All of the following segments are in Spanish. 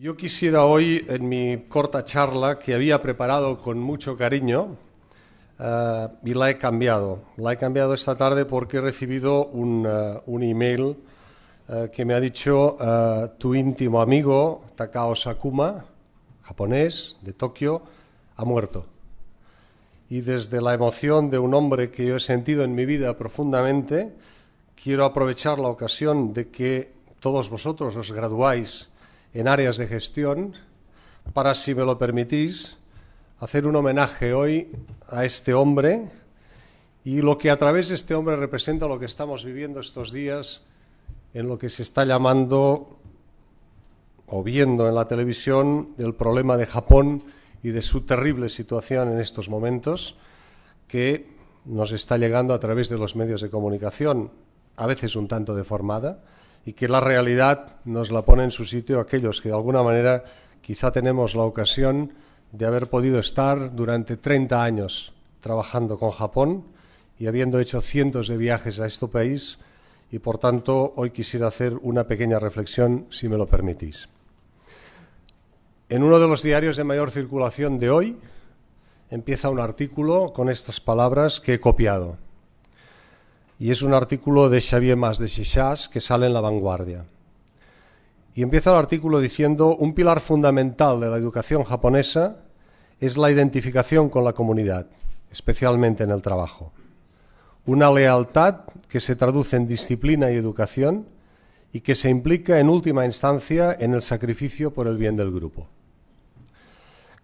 Yo quisiera hoy, en mi corta charla que había preparado con mucho cariño, eh, y la he cambiado. La he cambiado esta tarde porque he recibido un, eh, un email eh, que me ha dicho tu íntimo amigo, Takao Sakuma, japonés de Tokio, ha muerto. Y desde la emoción de un hombre que yo he sentido en mi vida profundamente, quiero aprovechar la ocasión de que todos vosotros os graduáis en áreas de gestión para, si me lo permitís, hacer un homenaje hoy a este hombre y lo que a través de este hombre representa lo que estamos viviendo estos días en lo que se está llamando o viendo en la televisión del problema de Japón y de su terrible situación en estos momentos que nos está llegando a través de los medios de comunicación, a veces un tanto deformada, y que la realidad nos la pone en su sitio aquellos que de alguna manera quizá tenemos la ocasión de haber podido estar durante 30 años trabajando con Japón y habiendo hecho cientos de viajes a este país y por tanto hoy quisiera hacer una pequeña reflexión si me lo permitís. En uno de los diarios de mayor circulación de hoy empieza un artículo con estas palabras que he copiado y es un artículo de Xavier Mas de Chichas que sale en La Vanguardia. Y empieza el artículo diciendo, un pilar fundamental de la educación japonesa es la identificación con la comunidad, especialmente en el trabajo. Una lealtad que se traduce en disciplina y educación y que se implica en última instancia en el sacrificio por el bien del grupo.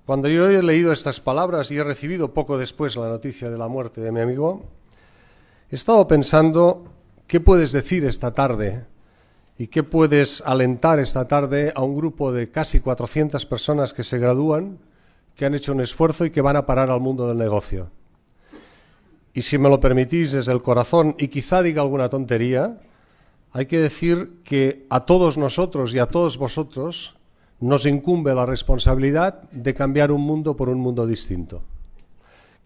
Cuando yo he leído estas palabras y he recibido poco después la noticia de la muerte de mi amigo, He estado pensando qué puedes decir esta tarde y qué puedes alentar esta tarde a un grupo de casi 400 personas que se gradúan, que han hecho un esfuerzo y que van a parar al mundo del negocio. Y si me lo permitís desde el corazón, y quizá diga alguna tontería, hay que decir que a todos nosotros y a todos vosotros nos incumbe la responsabilidad de cambiar un mundo por un mundo distinto.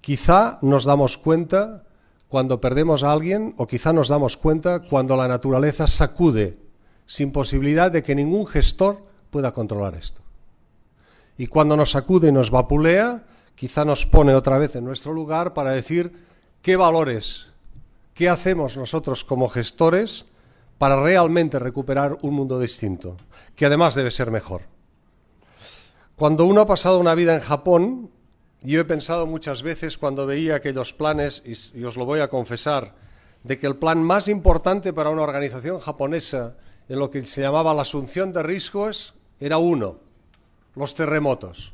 Quizá nos damos cuenta cuando perdemos a alguien o quizá nos damos cuenta cuando la naturaleza sacude, sin posibilidad de que ningún gestor pueda controlar esto. Y cuando nos sacude y nos vapulea, quizá nos pone otra vez en nuestro lugar para decir qué valores, qué hacemos nosotros como gestores para realmente recuperar un mundo distinto, que además debe ser mejor. Cuando uno ha pasado una vida en Japón, yo he pensado muchas veces cuando veía aquellos planes, y, y os lo voy a confesar, de que el plan más importante para una organización japonesa en lo que se llamaba la asunción de riesgos era uno, los terremotos.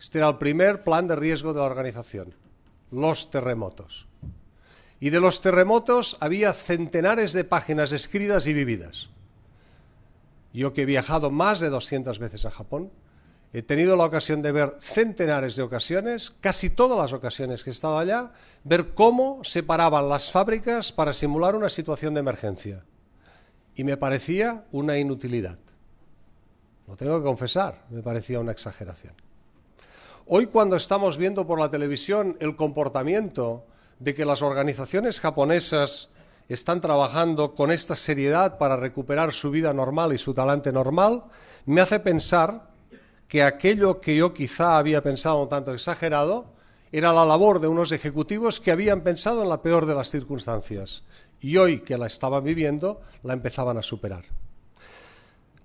Este era el primer plan de riesgo de la organización, los terremotos. Y de los terremotos había centenares de páginas escritas y vividas. Yo que he viajado más de 200 veces a Japón, He tenido la ocasión de ver centenares de ocasiones, casi todas las ocasiones que he estado allá, ver cómo se paraban las fábricas para simular una situación de emergencia. Y me parecía una inutilidad. Lo tengo que confesar, me parecía una exageración. Hoy cuando estamos viendo por la televisión el comportamiento de que las organizaciones japonesas están trabajando con esta seriedad para recuperar su vida normal y su talante normal, me hace pensar que aquello que yo quizá había pensado un tanto exagerado era la labor de unos ejecutivos que habían pensado en la peor de las circunstancias y hoy que la estaban viviendo la empezaban a superar.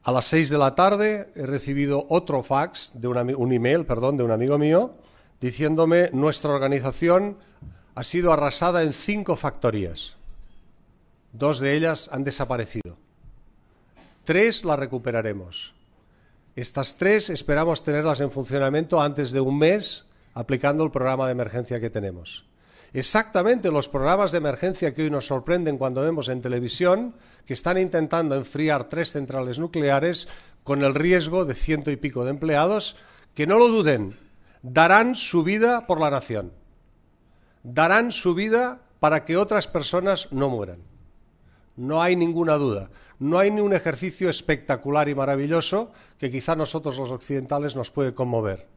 A las seis de la tarde he recibido otro fax, de un email, perdón, de un amigo mío, diciéndome nuestra organización ha sido arrasada en cinco factorías. Dos de ellas han desaparecido. Tres la recuperaremos. Estas tres esperamos tenerlas en funcionamiento antes de un mes aplicando el programa de emergencia que tenemos. Exactamente los programas de emergencia que hoy nos sorprenden cuando vemos en televisión que están intentando enfriar tres centrales nucleares con el riesgo de ciento y pico de empleados, que no lo duden, darán su vida por la nación, darán su vida para que otras personas no mueran. No hay ninguna duda no hay ni un ejercicio espectacular y maravilloso que quizá nosotros los occidentales nos puede conmover.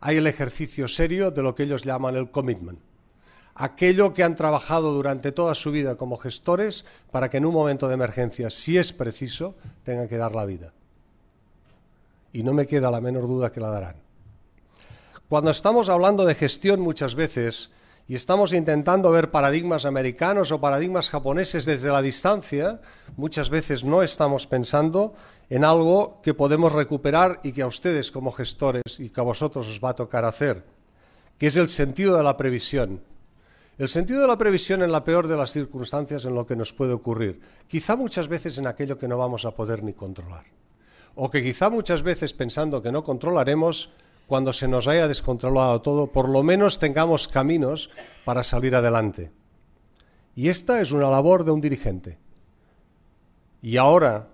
Hay el ejercicio serio de lo que ellos llaman el commitment. Aquello que han trabajado durante toda su vida como gestores para que en un momento de emergencia, si es preciso, tengan que dar la vida. Y no me queda la menor duda que la darán. Cuando estamos hablando de gestión muchas veces y estamos intentando ver paradigmas americanos o paradigmas japoneses desde la distancia, muchas veces no estamos pensando en algo que podemos recuperar y que a ustedes como gestores y que a vosotros os va a tocar hacer, que es el sentido de la previsión. El sentido de la previsión en la peor de las circunstancias en lo que nos puede ocurrir, quizá muchas veces en aquello que no vamos a poder ni controlar, o que quizá muchas veces pensando que no controlaremos, cuando se nos haya descontrolado todo, por lo menos tengamos caminos para salir adelante. Y esta es una labor de un dirigente. Y ahora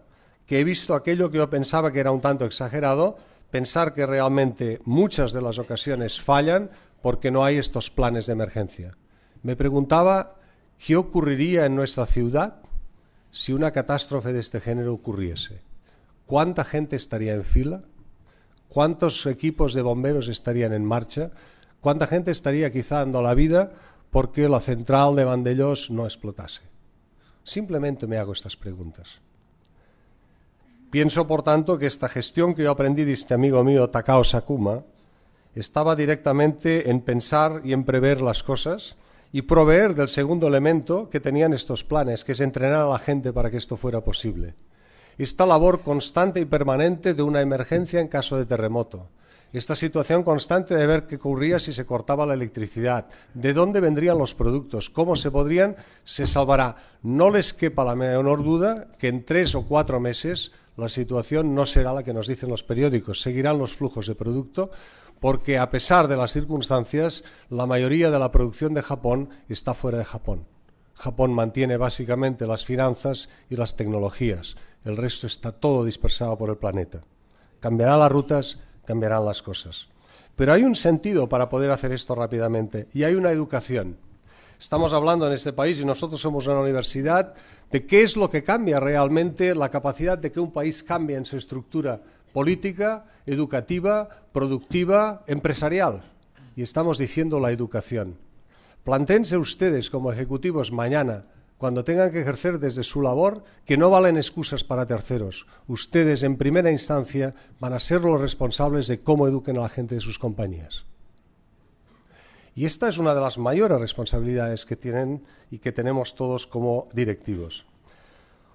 que he visto aquello que yo pensaba que era un tanto exagerado, pensar que realmente muchas de las ocasiones fallan porque no hay estos planes de emergencia. Me preguntaba qué ocurriría en nuestra ciudad si una catástrofe de este género ocurriese. ¿Cuánta gente estaría en fila? cuántos equipos de bomberos estarían en marcha, cuánta gente estaría quizá dando la vida porque la central de Vandellós no explotase. Simplemente me hago estas preguntas. Pienso, por tanto, que esta gestión que yo aprendí de este amigo mío, Takao Sakuma, estaba directamente en pensar y en prever las cosas y proveer del segundo elemento que tenían estos planes, que es entrenar a la gente para que esto fuera posible. Esta labor constante y permanente de una emergencia en caso de terremoto. Esta situación constante de ver qué ocurría si se cortaba la electricidad, de dónde vendrían los productos, cómo se podrían, se salvará. No les quepa la menor duda que en tres o cuatro meses la situación no será la que nos dicen los periódicos, seguirán los flujos de producto porque a pesar de las circunstancias, la mayoría de la producción de Japón está fuera de Japón. Japón mantiene básicamente las finanzas y las tecnologías el resto está todo dispersado por el planeta. Cambiará las rutas, cambiarán las cosas. Pero hay un sentido para poder hacer esto rápidamente y hay una educación. Estamos hablando en este país y nosotros somos una universidad de qué es lo que cambia realmente la capacidad de que un país cambie en su estructura política, educativa, productiva, empresarial. Y estamos diciendo la educación. Plantense ustedes como ejecutivos mañana cuando tengan que ejercer desde su labor, que no valen excusas para terceros. Ustedes, en primera instancia, van a ser los responsables de cómo eduquen a la gente de sus compañías. Y esta es una de las mayores responsabilidades que tienen y que tenemos todos como directivos.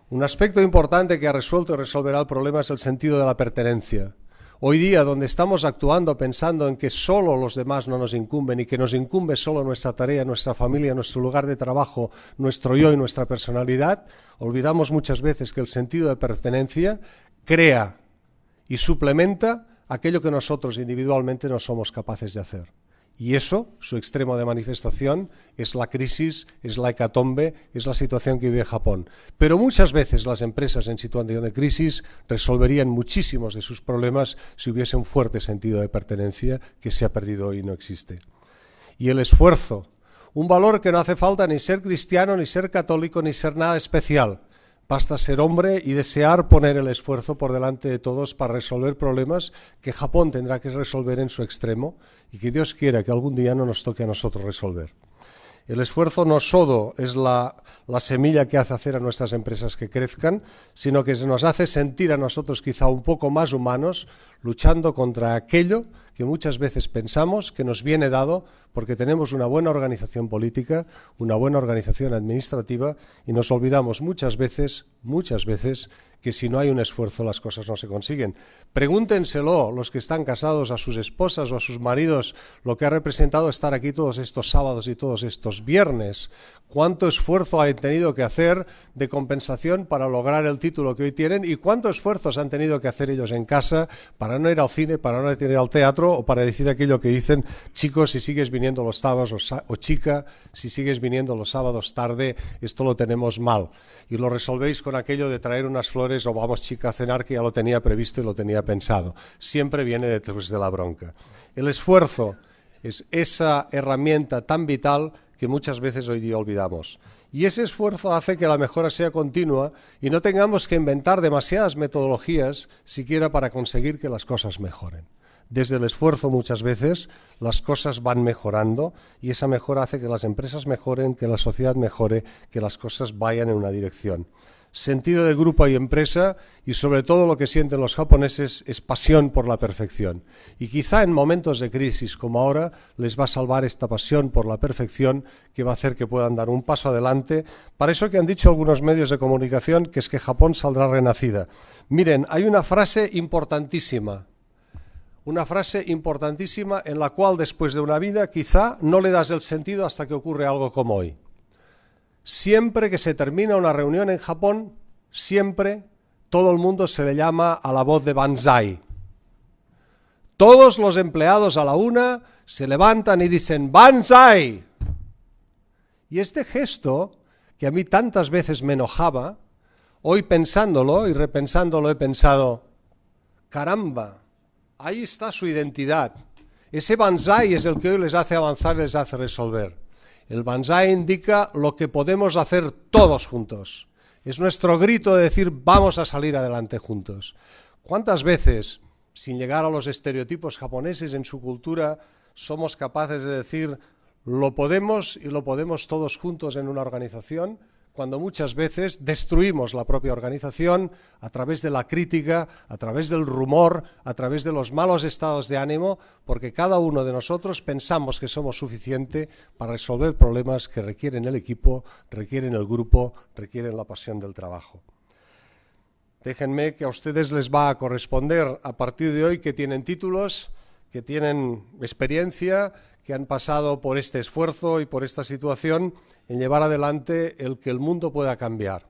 Un aspecto importante que ha resuelto y resolverá el problema es el sentido de la pertenencia. Hoy día, donde estamos actuando pensando en que solo los demás no nos incumben y que nos incumbe solo nuestra tarea, nuestra familia, nuestro lugar de trabajo, nuestro yo y nuestra personalidad, olvidamos muchas veces que el sentido de pertenencia crea y suplementa aquello que nosotros individualmente no somos capaces de hacer. Y eso, su extremo de manifestación, es la crisis, es la hecatombe, es la situación que vive Japón. Pero muchas veces las empresas en situación de crisis resolverían muchísimos de sus problemas si hubiese un fuerte sentido de pertenencia que se ha perdido y no existe. Y el esfuerzo, un valor que no hace falta ni ser cristiano, ni ser católico, ni ser nada especial Basta ser hombre y desear poner el esfuerzo por delante de todos para resolver problemas que Japón tendrá que resolver en su extremo y que Dios quiera que algún día no nos toque a nosotros resolver. El esfuerzo no solo es la, semilla que hace hacer a nuestras empresas que crezcan, sino que nos hace sentir a nosotros quizá un poco más humanos luchando contra aquello que muchas veces pensamos que nos viene dado porque tenemos una buena organización política, una buena organización administrativa y nos olvidamos muchas veces, muchas veces, que si no hay un esfuerzo las cosas no se consiguen. Pregúntenselo los que están casados a sus esposas o a sus maridos lo que ha representado estar aquí todos estos sábados y todos estos viernes. Cuánto esfuerzo han tenido que hacer de compensación para lograr el título que hoy tienen y cuánto esfuerzos han tenido que hacer ellos en casa para no ir al cine, para no ir al teatro o para decir aquello que dicen, chicos, si sigues viniendo los sábados o, chica, si sigues viniendo los sábados tarde, esto lo tenemos mal. Y lo resolvéis con aquello de traer unas flores o vamos chica a cenar que ya lo tenía previsto y lo tenía pensado. Siempre viene después de la bronca. El esfuerzo es esa herramienta tan vital que muchas veces hoy día olvidamos. Y ese esfuerzo hace que la mejora sea continua y no tengamos que inventar demasiadas metodologías siquiera para conseguir que las cosas mejoren. Desde el esfuerzo muchas veces las cosas van mejorando y esa mejora hace que las empresas mejoren, que la sociedad mejore, que las cosas vayan en una dirección. Sentido de grupo y empresa y sobre todo lo que sienten los japoneses es pasión por la perfección. Y quizá en momentos de crisis como ahora les va a salvar esta pasión por la perfección que va a hacer que puedan dar un paso adelante. Para eso que han dicho algunos medios de comunicación que es que Japón saldrá renacida. Miren, hay una frase importantísima una frase importantísima en la cual después de una vida quizá no le das el sentido hasta que ocurre algo como hoy. Siempre que se termina una reunión en Japón, siempre todo el mundo se le llama a la voz de Banzai. Todos los empleados a la una se levantan y dicen Banzai. Y este gesto, que a mí tantas veces me enojaba, hoy pensándolo y repensándolo he pensado, caramba, Ahí está su identidad. Ese banzai es el que hoy les hace avanzar, les hace resolver. El banzai indica lo que podemos hacer todos juntos. Es nuestro grito de decir vamos a salir adelante juntos. ¿Cuántas veces, sin llegar a los estereotipos japoneses en su cultura, somos capaces de decir lo podemos y lo podemos todos juntos en una organización? cuando muchas veces destruimos la propia organización a través de la crítica, a través del rumor, a través de los malos estados de ánimo, porque cada uno de nosotros pensamos que somos suficiente para resolver problemas que requieren el equipo, requieren el grupo, requieren la pasión del trabajo. Déjenme que a ustedes les va a corresponder a partir de hoy que tienen títulos, que tienen experiencia, que han pasado por este esfuerzo y por esta situación en llevar adelante el que el mundo pueda cambiar.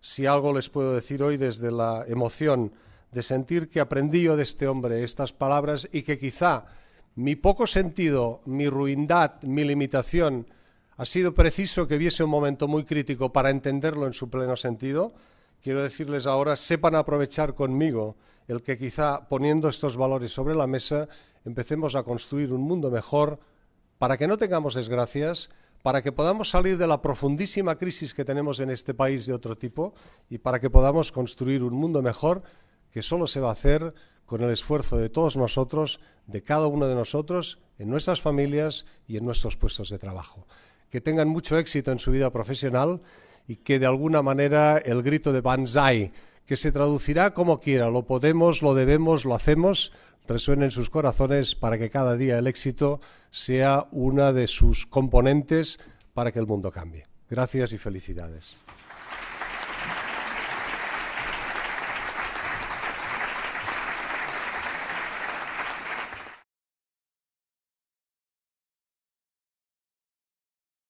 Si algo les puedo decir hoy desde la emoción de sentir que aprendí yo de este hombre estas palabras y que quizá mi poco sentido, mi ruindad, mi limitación, ha sido preciso que viese un momento muy crítico para entenderlo en su pleno sentido, quiero decirles ahora, sepan aprovechar conmigo el que quizá poniendo estos valores sobre la mesa empecemos a construir un mundo mejor para que no tengamos desgracias, para que podamos salir de la profundísima crisis que tenemos en este país de otro tipo y para que podamos construir un mundo mejor que solo se va a hacer con el esfuerzo de todos nosotros, de cada uno de nosotros, en nuestras familias y en nuestros puestos de trabajo. Que tengan mucho éxito en su vida profesional y que de alguna manera el grito de Banzai que se traducirá como quiera, lo podemos, lo debemos, lo hacemos, resuenen sus corazones para que cada día el éxito sea una de sus componentes para que el mundo cambie. Gracias y felicidades.